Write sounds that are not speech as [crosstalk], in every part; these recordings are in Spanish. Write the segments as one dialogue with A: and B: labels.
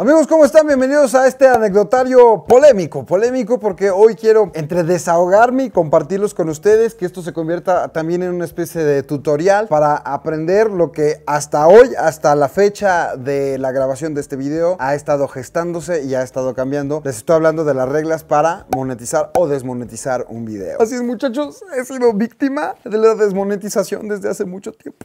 A: Amigos, ¿cómo están? Bienvenidos a este anecdotario polémico. Polémico porque hoy quiero entre desahogarme y compartirlos con ustedes, que esto se convierta también en una especie de tutorial para aprender lo que hasta hoy, hasta la fecha de la grabación de este video, ha estado gestándose y ha estado cambiando. Les estoy hablando de las reglas para monetizar o desmonetizar un video. Así es, muchachos, he sido víctima de la desmonetización desde hace mucho tiempo.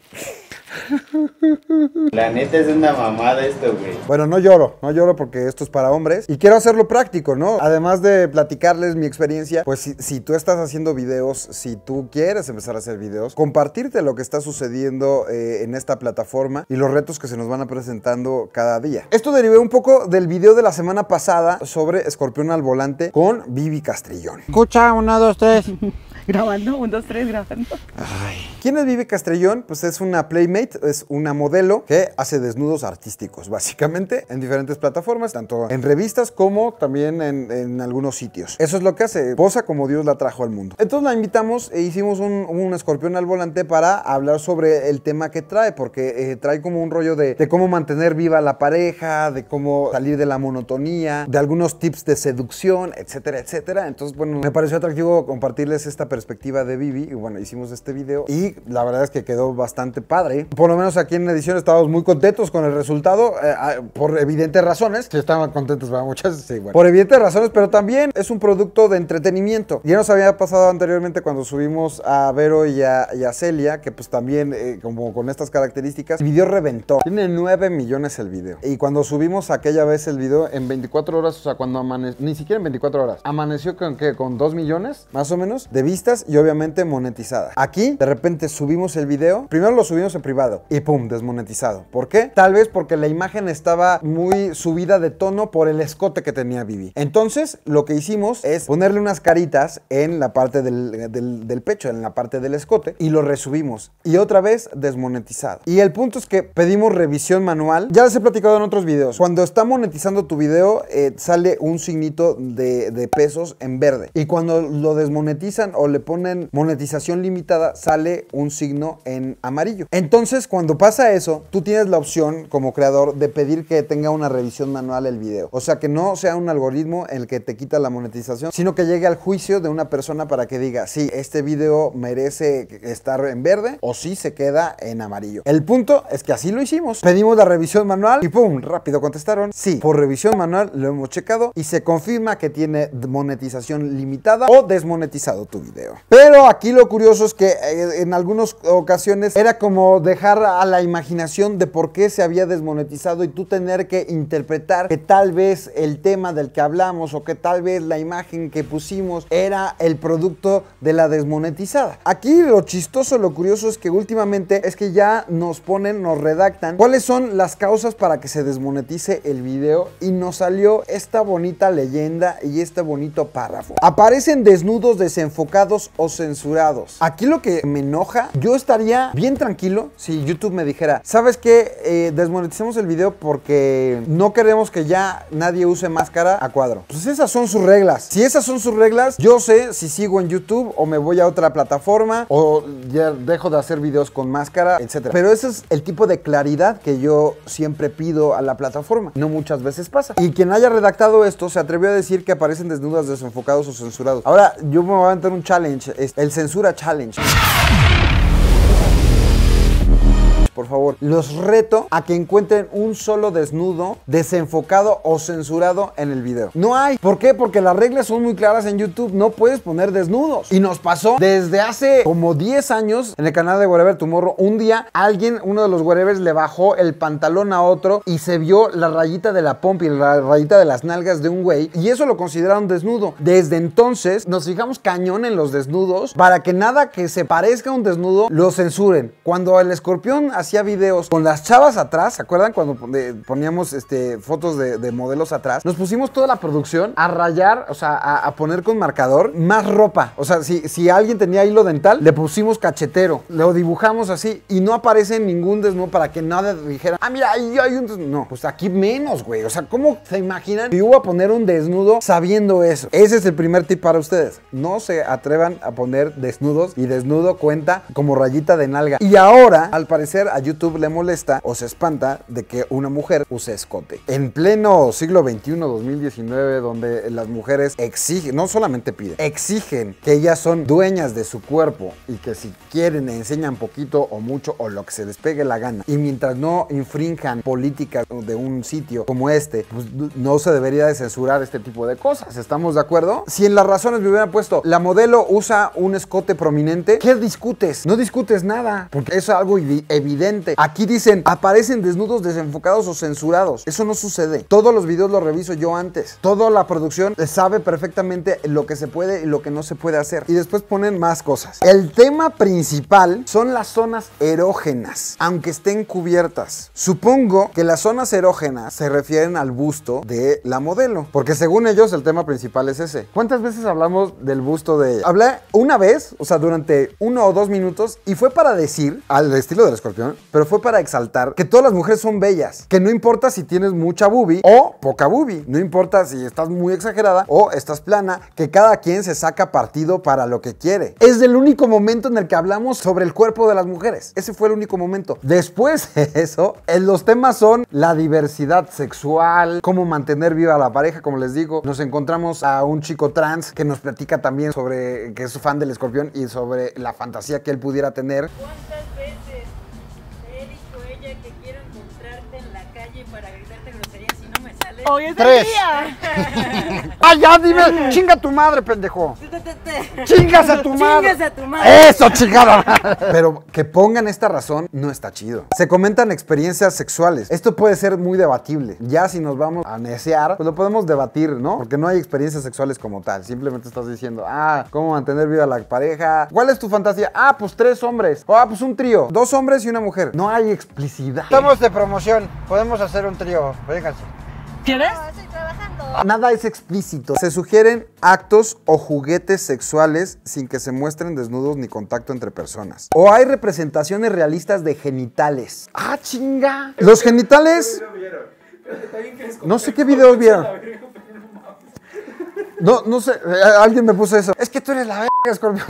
A: La neta es una mamada esto, güey. Bueno, no lloro, no lloro porque esto es para hombres. Y quiero hacerlo práctico, ¿no? Además de platicarles mi experiencia, pues si, tú estás haciendo videos, si tú quieres empezar a hacer videos, compartirte lo que está sucediendo eh, en esta plataforma y los retos que se nos van presentando cada día. Esto derivé un poco del video de la semana pasada sobre Escorpión al Volante con Vivi Castrillón. Escucha, una, dos, tres. [laughs] grabando, un, dos, tres, grabando. Ay. ¿Quién es Vivi Castrillón? Pues es una playmate es una modelo que hace desnudos artísticos, básicamente, en diferentes plataformas, tanto en revistas como también en, algunos sitios. Eso es lo que hace, posa como Dios la trajo al mundo. Entonces la invitamos e hicimos un, escorpión al volante para hablar sobre el tema que trae, porque eh, trae como un rollo de, de cómo mantener viva la pareja, de cómo salir de la monotonía, de algunos tips de seducción, etcétera, etcétera. Entonces, bueno, me pareció atractivo compartirles esta perspectiva de Vivi y bueno, hicimos este video y la verdad es que quedó bastante padre por lo menos aquí en edición estábamos muy contentos con el resultado, eh, ah, por evidentes razones. Sí, estaban contentos, para muchas, sí, bueno. Por evidentes razones, pero también es un producto de entretenimiento. Ya nos había pasado anteriormente cuando subimos a Vero y a, Celia, que pues también, eh, como con estas características, el video reventó. Tiene 9 millones el video. Y cuando subimos aquella vez el video, en 24 horas, o sea, cuando amaneció, ni siquiera en 24 horas, amaneció con que con 2 millones, más o menos, de vistas y obviamente monetizada. Aquí, de repente, subimos el video. Primero lo subimos en privado y pum, desmonetizado. ¿Por qué? Tal vez porque la imagen estaba muy subida de tono por el escote que tenía Vivi. Entonces, lo que hicimos es ponerle unas caritas en la parte del, pecho, en la parte del escote y lo resubimos. Y otra vez desmonetizado. Y el punto es que pedimos revisión manual. Ya les he platicado en otros videos. Cuando está monetizando tu video, eh, sale un signito de pesos en verde. Y cuando lo desmonetizan o le ponen monetización limitada, sale un signo en amarillo. Entonces, cuando pasa eso, tú tienes la opción como creador de pedir que tenga una revisión manual el video. O sea, que no sea un algoritmo el que te quita la monetización, sino que llegue al juicio de una persona para que diga, sí, este video merece estar en verde o si se queda en amarillo. El punto es que así lo hicimos. Pedimos la revisión manual y ¡pum! Rápido contestaron, sí, por revisión manual lo hemos checado y se confirma que tiene monetización limitada o desmonetizado tu video. Pero aquí lo curioso es que eh, en algunas ocasiones era como dejar a la imaginación de por qué se había desmonetizado y tú tener que interpretar que tal vez el tema del que hablamos o que tal vez la imagen que pusimos era el producto de la desmonetizada. Aquí lo chistoso, lo curioso es que últimamente es que ya nos ponen, nos redactan cuáles son las causas para que se desmonetice el video y nos salió esta bonita leyenda y este bonito párrafo. Aparecen desnudos, desenfocados o censurados. Aquí lo que me enoja, yo estaría bien tranquilo si YouTube me dijera, ¿sabes qué? Eh, desmoneticemos el video porque no queremos que ya nadie use máscara a cuadro. Pues esas son sus reglas. Si esas son sus reglas, yo sé si sigo en YouTube o me voy a otra plataforma o ya dejo de hacer videos con máscara, etc. Pero ese es el tipo de claridad que yo siempre pido a la plataforma. No muchas veces pasa. Y quien haya redactado esto se atrevió a decir que aparecen desnudas, desenfocados o censurados. Ahora, yo me voy a aventar un challenge, el censura challenge por favor, los reto a que encuentren un solo desnudo desenfocado o censurado en el video. No hay. ¿Por qué? Porque las reglas son muy claras en YouTube. No puedes poner desnudos. Y nos pasó desde hace como 10 años en el canal de Whatever Tomorrow. Un día alguien, uno de los whatever le bajó el pantalón a otro y se vio la rayita de la pompa y la rayita de las nalgas de un güey. Y eso lo consideraron desnudo. Desde entonces nos fijamos cañón en los desnudos para que nada que se parezca a un desnudo lo censuren. Cuando el escorpión hacía videos con las chavas atrás, ¿se acuerdan cuando poníamos este, fotos de, modelos atrás? Nos pusimos toda la producción a rayar, o sea, a, poner con marcador más ropa. O sea, si, alguien tenía hilo dental, le pusimos cachetero, lo dibujamos así y no aparece ningún desnudo para que nada dijera, ah, mira, ahí hay un desnudo. No, pues aquí menos, güey. O sea, ¿cómo se imaginan Y iba a poner un desnudo sabiendo eso? Ese es el primer tip para ustedes. No se atrevan a poner desnudos y desnudo cuenta como rayita de nalga. Y ahora, al parecer, a YouTube le molesta o se espanta de que una mujer use escote. En pleno siglo XXI, 2019, donde las mujeres exigen, no solamente piden, exigen que ellas son dueñas de su cuerpo y que si quieren enseñan poquito o mucho o lo que se les pegue la gana. Y mientras no infrinjan políticas de un sitio como este, pues no se debería de censurar este tipo de cosas. ¿Estamos de acuerdo? Si en las razones me hubieran puesto, la modelo usa un escote prominente, ¿qué discutes? No discutes nada, porque es algo evidente Aquí dicen, aparecen desnudos, desenfocados o censurados. Eso no sucede. Todos los videos los reviso yo antes. Toda la producción sabe perfectamente lo que se puede y lo que no se puede hacer. Y después ponen más cosas. El tema principal son las zonas erógenas, aunque estén cubiertas. Supongo que las zonas erógenas se refieren al busto de la modelo, porque según ellos el tema principal es ese. ¿Cuántas veces hablamos del busto de Hablé una vez, o sea, durante uno o dos minutos, y fue para decir, al estilo del escorpión, pero fue para exaltar que todas las mujeres son bellas, que no importa si tienes mucha boobie o poca boobie, no importa si estás muy exagerada o estás plana, que cada quien se saca partido para lo que quiere. Es el único momento en el que hablamos sobre el cuerpo de las mujeres. Ese fue el único momento. Después [laughs] de eso, eh, los temas son la diversidad sexual, cómo mantener viva a la pareja, como les digo. Nos encontramos a un chico trans que nos platica también sobre que es fan del escorpión y sobre la fantasía que él pudiera tener. Hoy es Tres. el día. [laughs] ¡Ay, ya dime! ¡Chinga tu madre, pendejo! [laughs] ¡Chingas a tu madre! ¡Chingas a tu madre! ¡Eso, chingada [laughs] Pero que pongan esta razón no está chido. Se comentan experiencias sexuales. Esto puede ser muy debatible. Ya si nos vamos a necear, pues lo podemos debatir, ¿no? Porque no hay experiencias sexuales como tal. Simplemente estás diciendo, ah, ¿cómo mantener viva la pareja? ¿Cuál es tu fantasía? Ah, pues tres hombres. Ah, pues un trío. Dos hombres y una mujer. No hay explicidad. Estamos de promoción. Podemos hacer un trío. Vénganse. ¿Quieres? No, estoy trabajando. Nada es explícito. Se sugieren actos o juguetes sexuales sin que se muestren desnudos ni contacto entre personas. O hay representaciones realistas de genitales. ¡Ah, chinga! Los genitales... No sé qué video [laughs] vieron. No, no sé. Eh, alguien me puso eso. Es que tú eres la verga, Scorpio.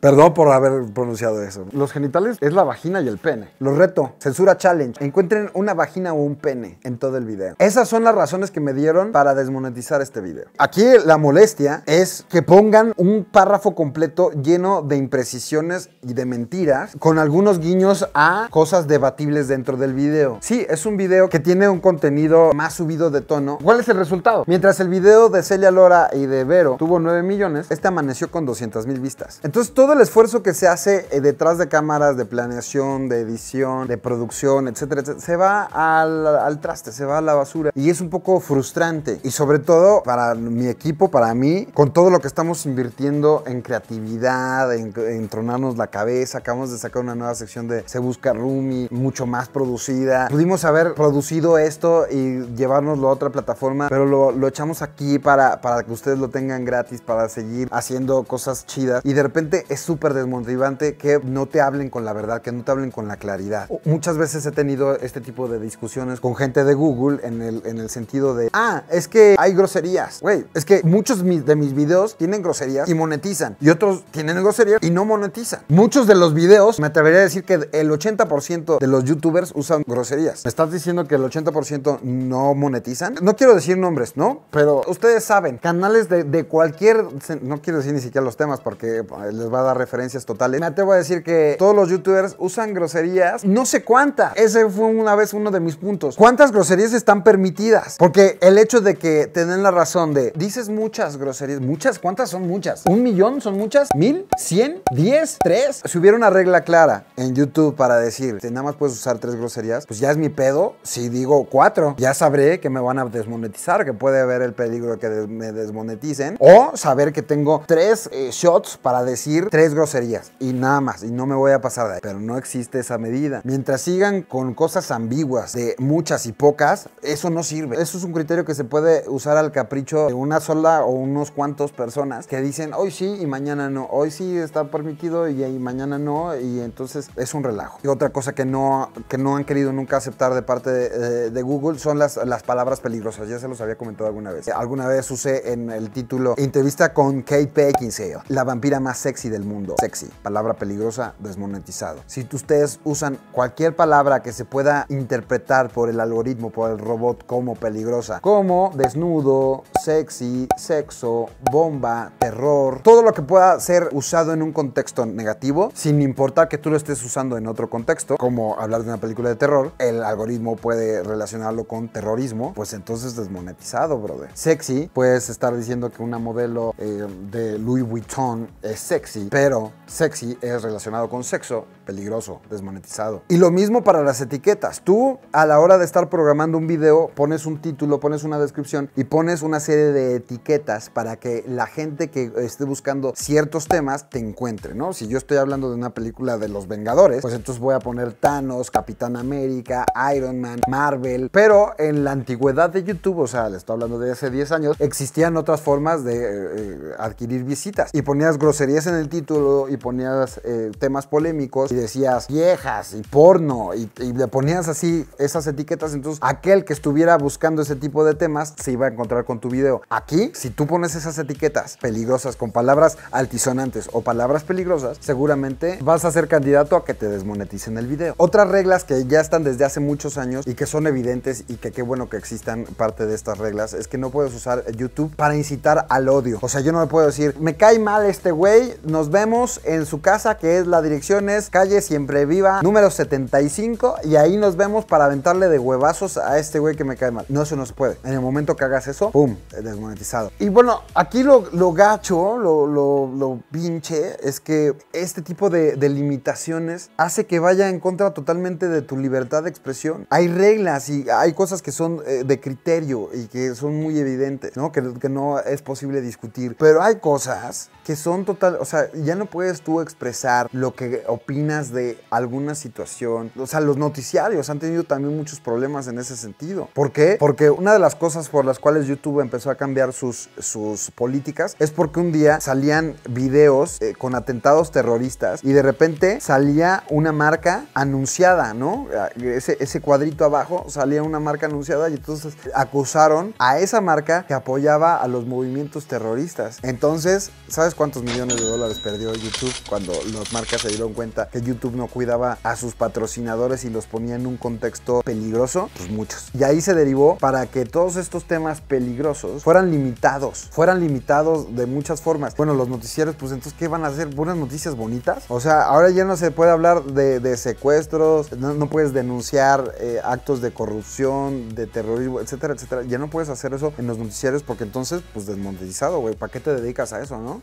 A: Perdón por haber pronunciado eso. Los genitales es la vagina y el pene. Los reto. Censura challenge. Encuentren una vagina o un pene en todo el video. Esas son las razones que me dieron para desmonetizar este video. Aquí la molestia es que pongan un párrafo completo lleno de imprecisiones y de mentiras con algunos guiños a cosas debatibles dentro del video. Sí, es un video que tiene un contenido más subido de tono. ¿Cuál es el resultado? Mientras el video de Celia Lora y de Vero tuvo 9 millones, este amaneció con 200 mil vistas. Entonces todo todo el esfuerzo que se hace eh, detrás de cámaras, de planeación, de edición, de producción, etcétera, se va al, traste, se va a la basura. Y es un poco frustrante. Y sobre todo para mi equipo, para mí, con todo lo que estamos invirtiendo en creatividad, en, entronarnos la cabeza. Acabamos de sacar una nueva sección de Se Busca Rumi, mucho más producida. Pudimos haber producido esto y llevárnoslo a otra plataforma, pero lo, echamos aquí para, para que ustedes lo tengan gratis, para seguir haciendo cosas chidas. Y de repente súper desmotivante que no te hablen con la verdad, que no te hablen con la claridad. Muchas veces he tenido este tipo de discusiones con gente de Google en el, en el sentido de, ah, es que hay groserías. Güey, es que muchos de mis videos tienen groserías y monetizan. Y otros tienen groserías y no monetizan. Muchos de los videos, me atrevería a decir que el 80% de los youtubers usan groserías. ¿Me estás diciendo que el 80% no monetizan? No quiero decir nombres, ¿no? Pero ustedes saben, canales de, de cualquier... No quiero decir ni siquiera los temas porque pues, les va a las referencias totales. Me atrevo a decir que todos los youtubers usan groserías, no sé cuántas. Ese fue una vez uno de mis puntos. ¿Cuántas groserías están permitidas? Porque el hecho de que tienen la razón de dices muchas groserías, muchas, ¿cuántas son muchas? ¿Un millón son muchas? ¿Mil? ¿Cien? ¿Diez? ¿Tres? Si hubiera una regla clara en YouTube para decir, nada más puedes usar tres groserías, pues ya es mi pedo si digo cuatro. Ya sabré que me van a desmonetizar, que puede haber el peligro de que me desmoneticen. O saber que tengo tres eh, shots para decir tres groserías y nada más, y no me voy a pasar de ahí. Pero no existe esa medida. Mientras sigan con cosas ambiguas de muchas y pocas, eso no sirve. Eso es un criterio que se puede usar al capricho de una sola o unos cuantos personas que dicen hoy sí y mañana no, hoy sí está permitido y, mañana no, y entonces es un relajo. Y otra cosa que no, que no han querido nunca aceptar de parte de, Google son las, las palabras peligrosas, ya se los había comentado alguna vez. Alguna vez usé en el título entrevista con Kate 15 la vampira más sexy del mundo. Sexy, palabra peligrosa, desmonetizado. Si ustedes usan cualquier palabra que se pueda interpretar por el algoritmo, por el robot como peligrosa, como desnudo, sexy, sexo, bomba, terror, todo lo que pueda ser usado en un contexto negativo, sin importar que tú lo estés usando en otro contexto, como hablar de una película de terror, el algoritmo puede relacionarlo con terrorismo, pues entonces desmonetizado, brother. Sexy, puedes estar diciendo que una modelo eh, de Louis Vuitton es sexy, pero sexy es relacionado con sexo, peligroso, desmonetizado. Y lo mismo para las etiquetas. Tú a la hora de estar programando un video pones un título, pones una descripción y pones una serie de etiquetas para que la gente que esté buscando ciertos temas te encuentre, ¿no? Si yo estoy hablando de una película de los Vengadores, pues entonces voy a poner Thanos, Capitán América, Iron Man, Marvel. Pero en la antigüedad de YouTube, o sea, le estoy hablando de hace 10 años, existían otras formas de eh, eh, adquirir visitas y ponías groserías en el título y ponías eh, temas polémicos y decías viejas y porno y, le ponías así esas etiquetas, entonces aquel que estuviera buscando ese tipo de temas se iba a encontrar con tu video. Aquí, si tú pones esas etiquetas peligrosas con palabras altisonantes o palabras peligrosas, seguramente vas a ser candidato a que te desmoneticen el video. Otras reglas que ya están desde hace muchos años y que son evidentes y que qué bueno que existan parte de estas reglas es que no puedes usar YouTube para incitar al odio. O sea, yo no me puedo decir, me cae mal este güey, nos vemos en su casa, que es la dirección es calle Siempre Viva, número 75. Y ahí nos vemos para aventarle de huevazos a este güey que me cae mal. No, eso no se puede. En el momento que hagas eso, ¡pum! Desmonetizado. Y bueno, aquí lo, gacho, lo, pinche, es que este tipo de, limitaciones hace que vaya en contra totalmente de tu libertad de expresión. Hay reglas y hay cosas que son eh, de criterio y que son muy evidentes, ¿no? Que, que no es posible discutir. Pero hay cosas que son total, o sea, ya no puedes tú expresar lo que opinas de alguna situación. O sea, los noticiarios han tenido también muchos problemas en ese sentido. ¿Por qué? Porque una de las cosas por las cuales YouTube empezó a cambiar sus, sus políticas es porque un día salían videos eh, con atentados terroristas y de repente salía una marca anunciada, ¿no? Ese, ese cuadrito abajo salía una marca anunciada y entonces acusaron a esa marca que apoyaba a los movimientos terroristas. Entonces, ¿sabes cuántos millones de dólares perdió YouTube cuando los marcas se dieron cuenta que YouTube no cuidaba a sus patrocinadores y los ponía en un contexto peligroso, pues muchos. Y ahí se derivó para que todos estos temas peligrosos fueran limitados, fueran limitados de muchas formas. Bueno, los noticieros, pues entonces, ¿qué van a hacer? ¿Buenas noticias bonitas? O sea, ahora ya no se puede hablar de, secuestros, no, puedes denunciar eh, actos de corrupción, de terrorismo, etcétera, etcétera. Ya no puedes hacer eso en los noticiarios porque entonces, pues desmonetizado, güey. ¿Para qué te dedicas a eso, no?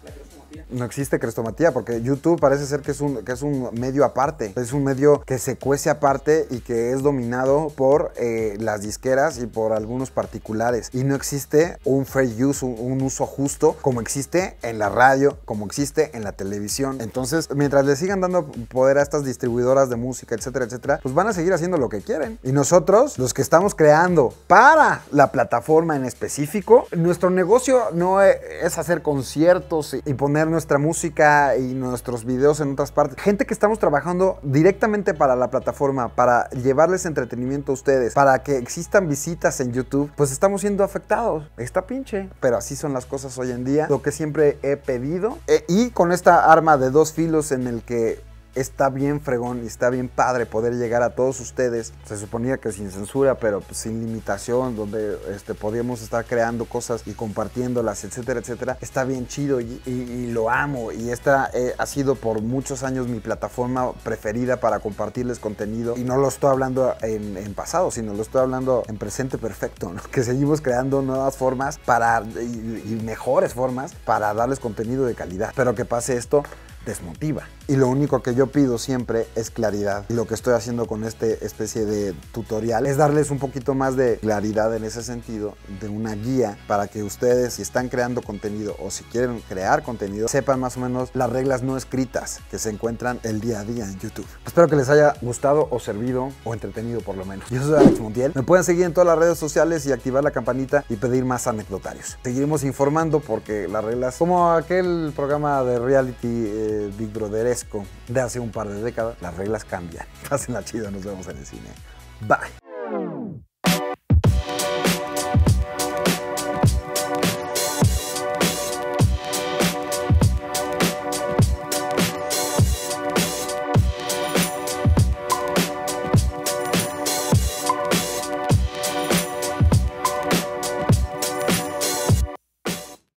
A: No existe crestomatía porque YouTube parece ser que es un, que es un medio aparte. Es un medio que se cuece aparte y que es dominado por eh, las disqueras y por algunos particulares. Y no existe un fair use, un, un, uso justo como existe en la radio, como existe en la televisión. Entonces, mientras le sigan dando poder a estas distribuidoras de música, etcétera, etcétera, pues van a seguir haciendo lo que quieren. Y nosotros, los que estamos creando para la plataforma en específico, nuestro negocio no e, es hacer conciertos y poner nuestra música y nuestros videos en otras partes. Gente que estamos trabajando directamente para la plataforma, para llevarles entretenimiento a ustedes, para que existan visitas en YouTube, pues estamos siendo afectados. Está pinche. Pero así son las cosas hoy en día. Lo que siempre he pedido. Eh, y con esta arma de dos filos en el que está bien fregón y está bien padre poder llegar a todos ustedes. Se suponía que sin censura, pero pues, sin limitación, donde este, podíamos estar creando cosas y compartiéndolas, etcétera, etcétera. Está bien chido y, lo amo. Y esta eh, ha sido por muchos años mi plataforma preferida para compartirles contenido. Y no lo estoy hablando en, pasado, sino lo estoy hablando en presente perfecto, que seguimos creando nuevas formas para, y mejores formas para darles contenido de calidad. Pero que pase esto desmotiva. Y lo único que yo pido siempre es claridad. Y lo que estoy haciendo con este especie de tutorial es darles un poquito más de claridad en ese sentido, de una guía para que ustedes, si están creando contenido o si quieren crear contenido, sepan más o menos las reglas no escritas que se encuentran el día a día en YouTube. Espero que les haya gustado o servido o entretenido por lo menos. Yo soy Alex Montiel. Me pueden seguir en todas las redes sociales y activar la campanita y pedir más anecdotarios. Seguiremos informando porque las reglas, como aquel programa de reality... Eh, Big Brotheresco de hace un par de décadas, las reglas cambian. Hacen [laughs] la chida, nos vemos en el cine. Bye.